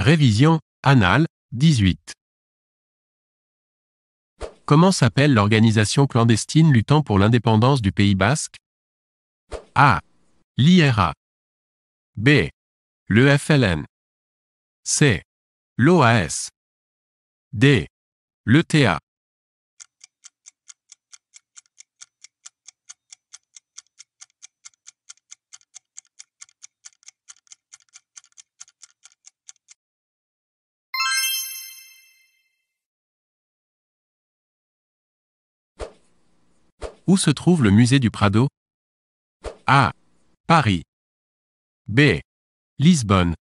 Révision, annale 18. Comment s'appelle l'organisation clandestine luttant pour l'indépendance du Pays basque A. L'IRA. B. Le FLN. C. L'OAS. D. Le TA Où se trouve le musée du Prado A. Paris. B. Lisbonne.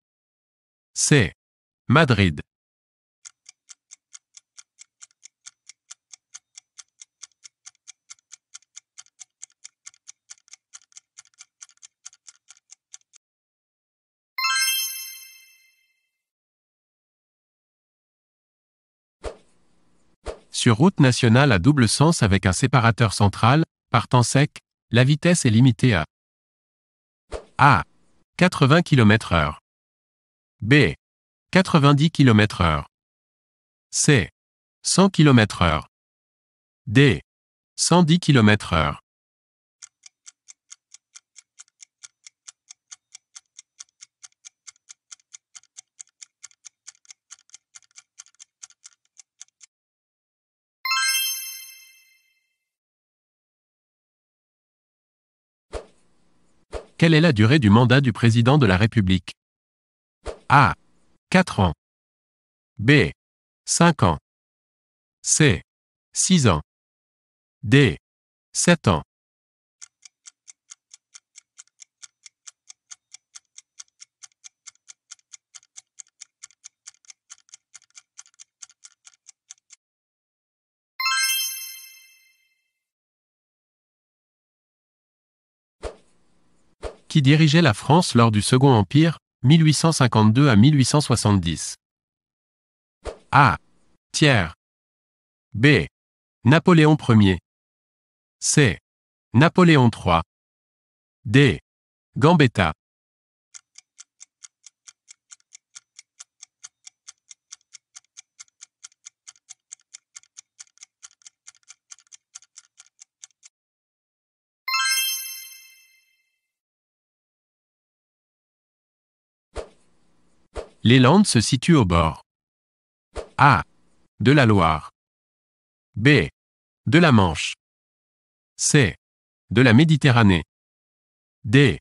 C. Madrid. Sur route nationale à double sens avec un séparateur central, par temps sec, la vitesse est limitée à A. 80 km h B. 90 km h C. 100 km h D. 110 km h Quelle est la durée du mandat du président de la République A. 4 ans. B. 5 ans. C. 6 ans. D. 7 ans. qui dirigeait la France lors du Second Empire, 1852 à 1870. A. Thiers. B. Napoléon Ier. C. Napoléon III. D. Gambetta. Les Landes se situent au bord A. De la Loire. B. De la Manche. C. De la Méditerranée. D.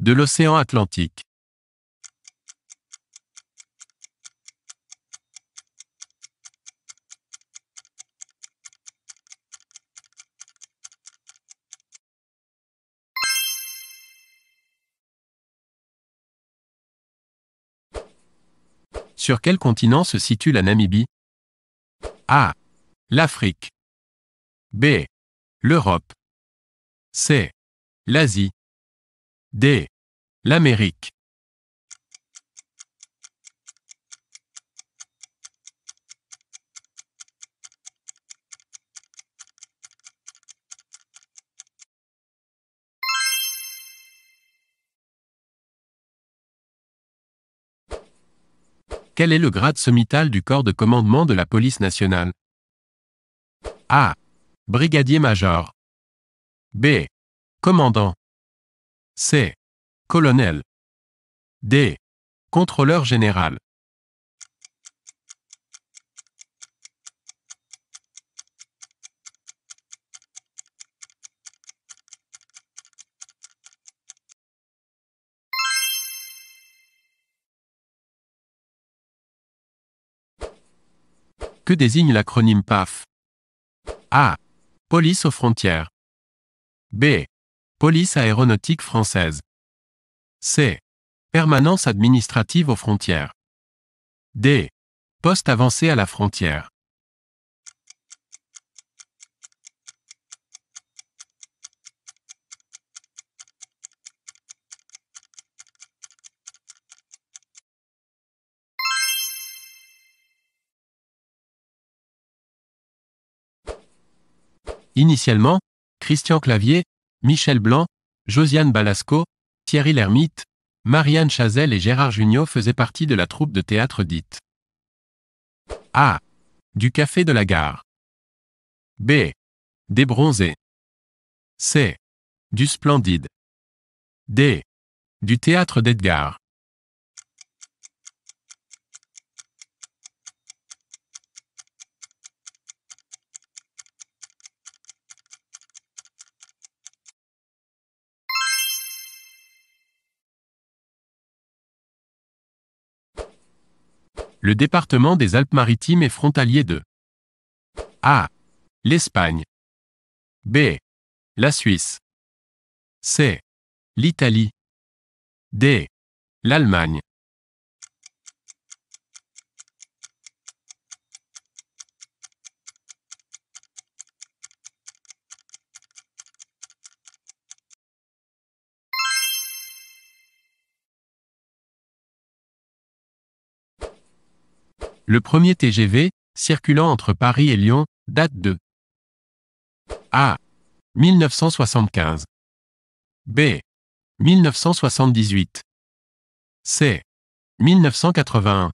De l'océan Atlantique. Sur quel continent se situe la Namibie A. L'Afrique. B. L'Europe. C. L'Asie. D. L'Amérique. Quel est le grade semital du corps de commandement de la police nationale A. Brigadier-major. B. Commandant. C. Colonel. D. Contrôleur général. Que désigne l'acronyme PAF A. Police aux frontières. B. Police aéronautique française. C. Permanence administrative aux frontières. D. Poste avancé à la frontière. Initialement, Christian Clavier, Michel Blanc, Josiane Balasco, Thierry Lhermitte, Marianne Chazelle et Gérard Jugnot faisaient partie de la troupe de théâtre dite A. Du Café de la Gare. B. Des Bronzés. C. Du Splendide. D. Du Théâtre d'Edgar. le département des Alpes-Maritimes est frontalier de A. L'Espagne. B. La Suisse. C. L'Italie. D. L'Allemagne. Le premier TGV, circulant entre Paris et Lyon, date de A. 1975 B. 1978 C. 1981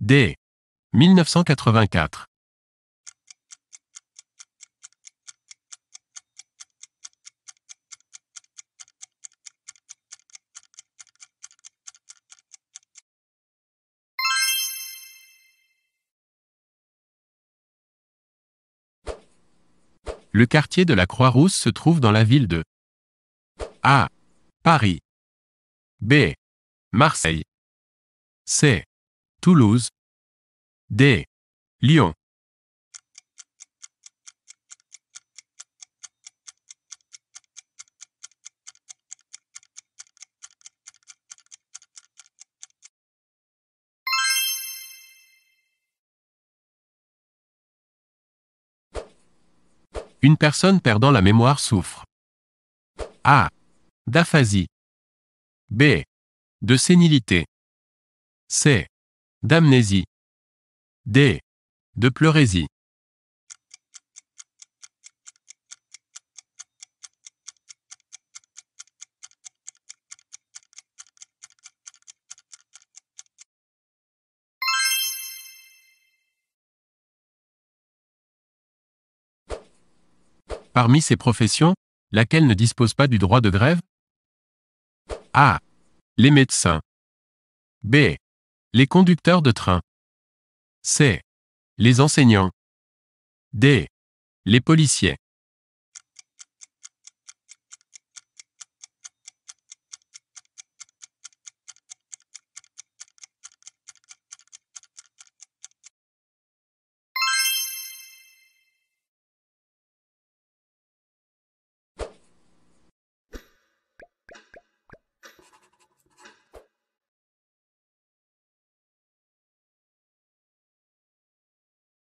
D. 1984 Le quartier de la Croix-Rousse se trouve dans la ville de A. Paris. B. Marseille. C. Toulouse. D. Lyon. Une personne perdant la mémoire souffre. A. D'aphasie. B. De sénilité. C. D'amnésie. D. De pleurésie. parmi ces professions, laquelle ne dispose pas du droit de grève A. Les médecins. B. Les conducteurs de train. C. Les enseignants. D. Les policiers.